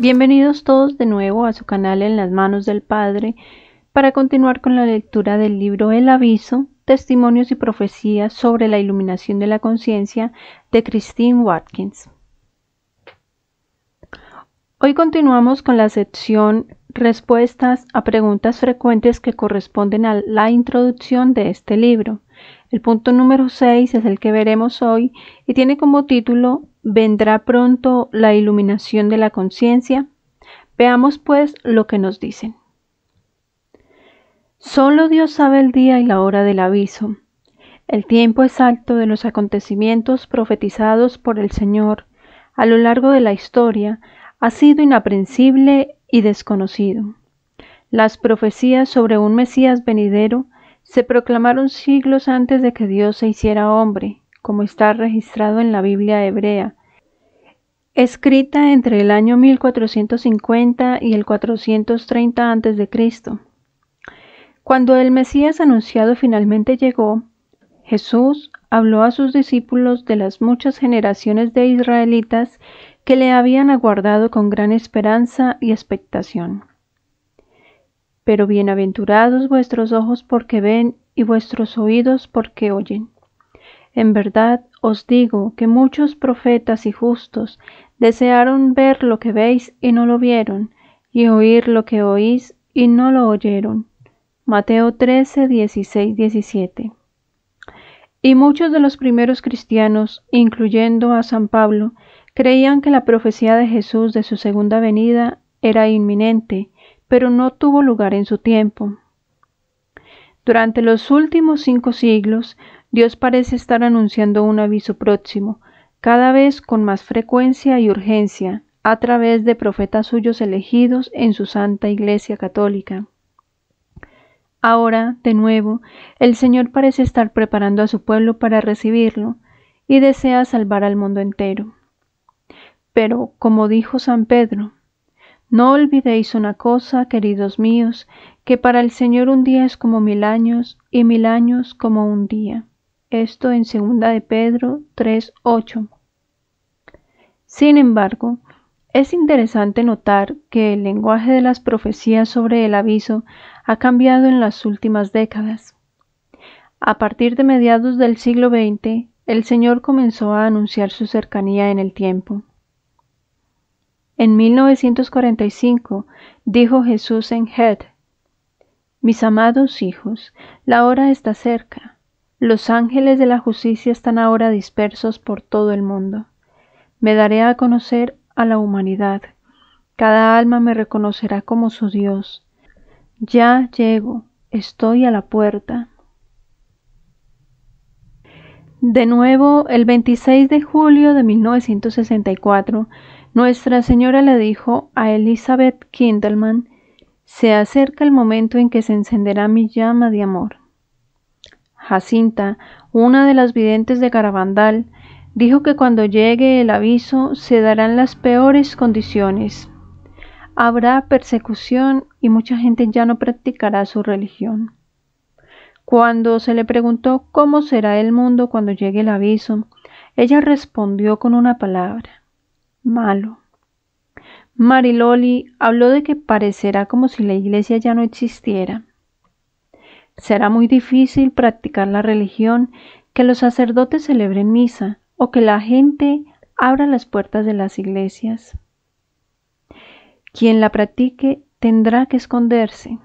Bienvenidos todos de nuevo a su canal En las manos del Padre para continuar con la lectura del libro El aviso, testimonios y profecías sobre la iluminación de la conciencia de Christine Watkins. Hoy continuamos con la sección Respuestas a preguntas frecuentes que corresponden a la introducción de este libro. El punto número 6 es el que veremos hoy y tiene como título vendrá pronto la iluminación de la conciencia. Veamos pues lo que nos dicen. Solo Dios sabe el día y la hora del aviso, el tiempo exacto de los acontecimientos profetizados por el Señor a lo largo de la historia ha sido inaprensible y desconocido. Las profecías sobre un Mesías venidero se proclamaron siglos antes de que Dios se hiciera hombre, como está registrado en la Biblia hebrea, escrita entre el año 1450 y el 430 a.C. Cuando el Mesías anunciado finalmente llegó, Jesús habló a sus discípulos de las muchas generaciones de israelitas que le habían aguardado con gran esperanza y expectación. Pero bienaventurados vuestros ojos porque ven y vuestros oídos porque oyen. En verdad os digo que muchos profetas y justos desearon ver lo que veis y no lo vieron, y oír lo que oís y no lo oyeron. Mateo 13, 16, 17. Y muchos de los primeros cristianos, incluyendo a San Pablo, creían que la profecía de Jesús de su segunda venida era inminente, pero no tuvo lugar en su tiempo. Durante los últimos cinco siglos, Dios parece estar anunciando un aviso próximo, cada vez con más frecuencia y urgencia, a través de profetas suyos elegidos en su Santa Iglesia Católica. Ahora, de nuevo, el Señor parece estar preparando a su pueblo para recibirlo y desea salvar al mundo entero. Pero, como dijo San Pedro, no olvidéis una cosa, queridos míos, que para el Señor un día es como mil años y mil años como un día esto en 2 de Pedro 3:8. Sin embargo, es interesante notar que el lenguaje de las profecías sobre el aviso ha cambiado en las últimas décadas. A partir de mediados del siglo XX, el Señor comenzó a anunciar su cercanía en el tiempo. En 1945 dijo Jesús en Head, Mis amados hijos, la hora está cerca. Los ángeles de la justicia están ahora dispersos por todo el mundo. Me daré a conocer a la humanidad. Cada alma me reconocerá como su Dios. Ya llego, estoy a la puerta. De nuevo, el 26 de julio de 1964, Nuestra Señora le dijo a Elizabeth Kindleman, se acerca el momento en que se encenderá mi llama de amor. Jacinta, una de las videntes de Carabandal, dijo que cuando llegue el aviso se darán las peores condiciones. Habrá persecución y mucha gente ya no practicará su religión. Cuando se le preguntó cómo será el mundo cuando llegue el aviso, ella respondió con una palabra, malo. Mariloli habló de que parecerá como si la iglesia ya no existiera. Será muy difícil practicar la religión, que los sacerdotes celebren misa o que la gente abra las puertas de las iglesias. Quien la practique tendrá que esconderse.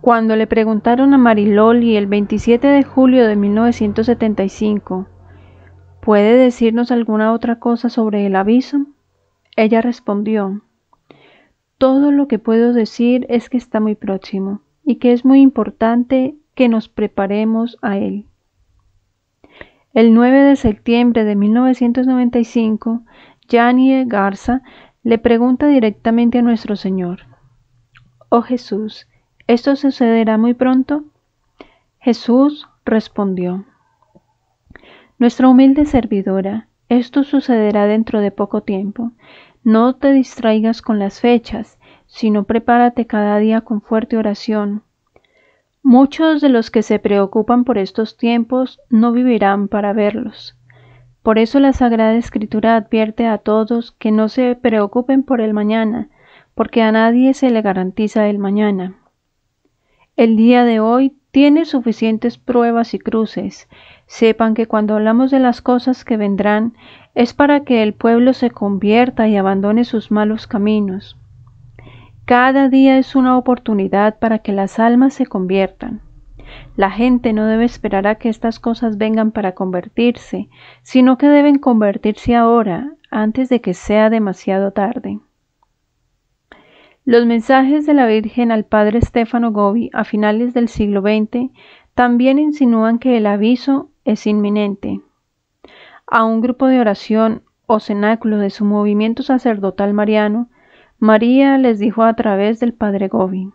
Cuando le preguntaron a Mariloli el 27 de julio de 1975, ¿puede decirnos alguna otra cosa sobre el aviso? Ella respondió, todo lo que puedo decir es que está muy próximo y que es muy importante que nos preparemos a él. El 9 de septiembre de 1995, Janie Garza le pregunta directamente a nuestro Señor, Oh Jesús, ¿esto sucederá muy pronto? Jesús respondió, Nuestra humilde servidora, esto sucederá dentro de poco tiempo. No te distraigas con las fechas, sino prepárate cada día con fuerte oración. Muchos de los que se preocupan por estos tiempos no vivirán para verlos. Por eso la Sagrada Escritura advierte a todos que no se preocupen por el mañana, porque a nadie se le garantiza el mañana. El día de hoy tiene suficientes pruebas y cruces. Sepan que cuando hablamos de las cosas que vendrán es para que el pueblo se convierta y abandone sus malos caminos. Cada día es una oportunidad para que las almas se conviertan. La gente no debe esperar a que estas cosas vengan para convertirse, sino que deben convertirse ahora, antes de que sea demasiado tarde. Los mensajes de la Virgen al padre Stefano Gobi a finales del siglo XX también insinúan que el aviso es inminente. A un grupo de oración o cenáculo de su movimiento sacerdotal mariano María les dijo a través del padre Gobi.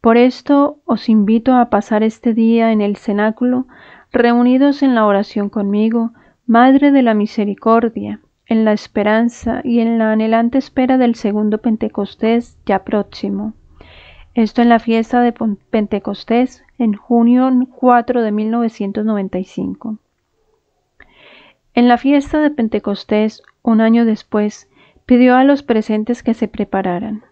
Por esto os invito a pasar este día en el cenáculo, reunidos en la oración conmigo, Madre de la Misericordia, en la esperanza y en la anhelante espera del segundo Pentecostés ya próximo. Esto en la fiesta de Pentecostés en junio 4 de 1995. En la fiesta de Pentecostés, un año después, pidió a los presentes que se prepararan.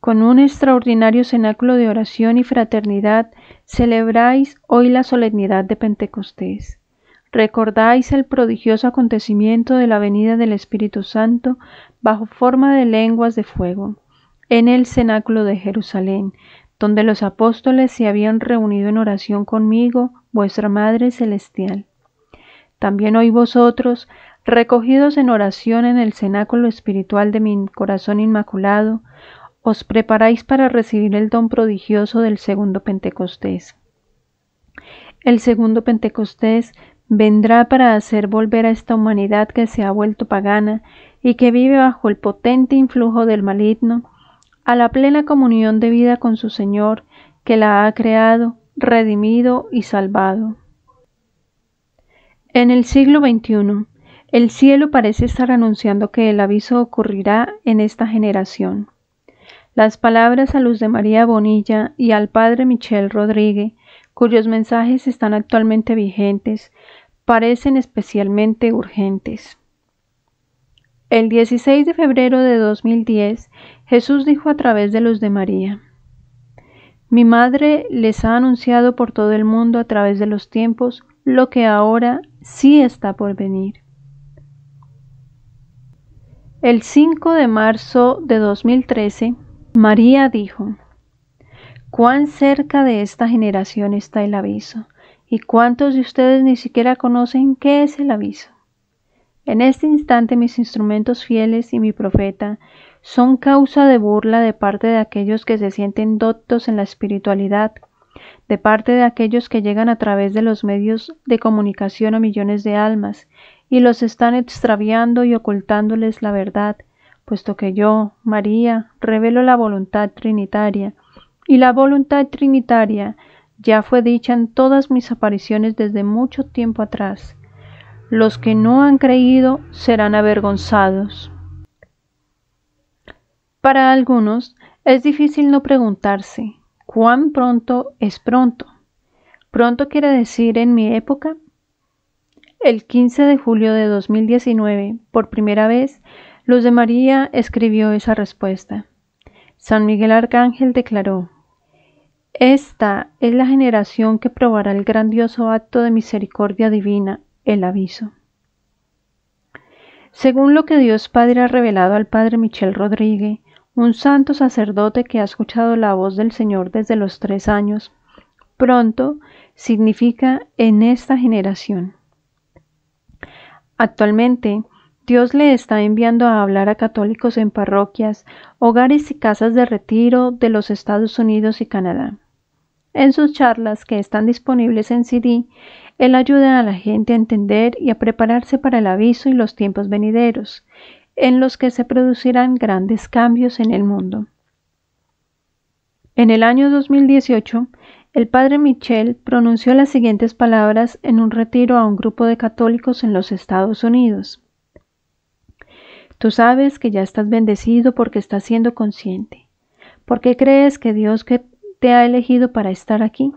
Con un extraordinario cenáculo de oración y fraternidad celebráis hoy la solemnidad de Pentecostés. Recordáis el prodigioso acontecimiento de la venida del Espíritu Santo bajo forma de lenguas de fuego en el cenáculo de Jerusalén, donde los apóstoles se habían reunido en oración conmigo, vuestra Madre Celestial. También hoy vosotros, recogidos en oración en el cenáculo espiritual de mi corazón inmaculado, os preparáis para recibir el don prodigioso del segundo Pentecostés. El segundo Pentecostés vendrá para hacer volver a esta humanidad que se ha vuelto pagana y que vive bajo el potente influjo del maligno, a la plena comunión de vida con su Señor, que la ha creado, redimido y salvado. En el siglo XXI, el cielo parece estar anunciando que el aviso ocurrirá en esta generación. Las palabras a Luz de María Bonilla y al padre Michel Rodríguez, cuyos mensajes están actualmente vigentes, parecen especialmente urgentes. El 16 de febrero de 2010, Jesús dijo a través de Luz de María, Mi madre les ha anunciado por todo el mundo a través de los tiempos lo que ahora sí está por venir. El 5 de marzo de 2013, María dijo, cuán cerca de esta generación está el aviso, y cuántos de ustedes ni siquiera conocen qué es el aviso. En este instante mis instrumentos fieles y mi profeta son causa de burla de parte de aquellos que se sienten doctos en la espiritualidad, de parte de aquellos que llegan a través de los medios de comunicación a millones de almas y los están extraviando y ocultándoles la verdad, puesto que yo, María, revelo la voluntad trinitaria, y la voluntad trinitaria ya fue dicha en todas mis apariciones desde mucho tiempo atrás. Los que no han creído serán avergonzados. Para algunos es difícil no preguntarse, ¿cuán pronto es pronto? Pronto quiere decir en mi época el 15 de julio de 2019, por primera vez, Luz de María escribió esa respuesta. San Miguel Arcángel declaró, Esta es la generación que probará el grandioso acto de misericordia divina, el aviso. Según lo que Dios Padre ha revelado al Padre Michel Rodríguez, un santo sacerdote que ha escuchado la voz del Señor desde los tres años, pronto significa en esta generación. Actualmente, Dios le está enviando a hablar a católicos en parroquias, hogares y casas de retiro de los Estados Unidos y Canadá. En sus charlas, que están disponibles en CD, él ayuda a la gente a entender y a prepararse para el aviso y los tiempos venideros, en los que se producirán grandes cambios en el mundo. En el año 2018, el padre Michel pronunció las siguientes palabras en un retiro a un grupo de católicos en los Estados Unidos. Tú sabes que ya estás bendecido porque estás siendo consciente. ¿Por qué crees que Dios te ha elegido para estar aquí?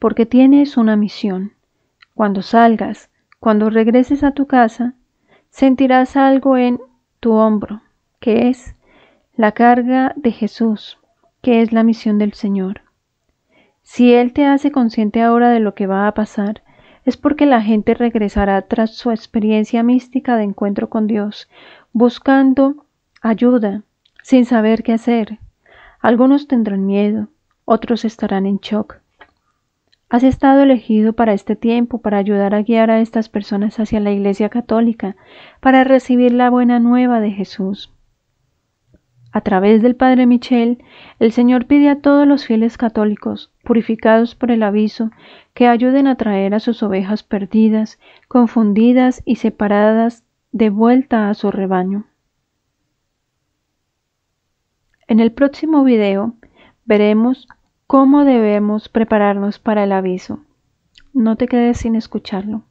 Porque tienes una misión. Cuando salgas, cuando regreses a tu casa, sentirás algo en tu hombro, que es la carga de Jesús, que es la misión del Señor. Si Él te hace consciente ahora de lo que va a pasar, es porque la gente regresará tras su experiencia mística de encuentro con Dios, buscando ayuda, sin saber qué hacer. Algunos tendrán miedo, otros estarán en shock. Has estado elegido para este tiempo para ayudar a guiar a estas personas hacia la Iglesia Católica, para recibir la buena nueva de Jesús. A través del Padre Michel, el Señor pide a todos los fieles católicos, purificados por el aviso, que ayuden a traer a sus ovejas perdidas, confundidas y separadas de vuelta a su rebaño. En el próximo video veremos cómo debemos prepararnos para el aviso. No te quedes sin escucharlo.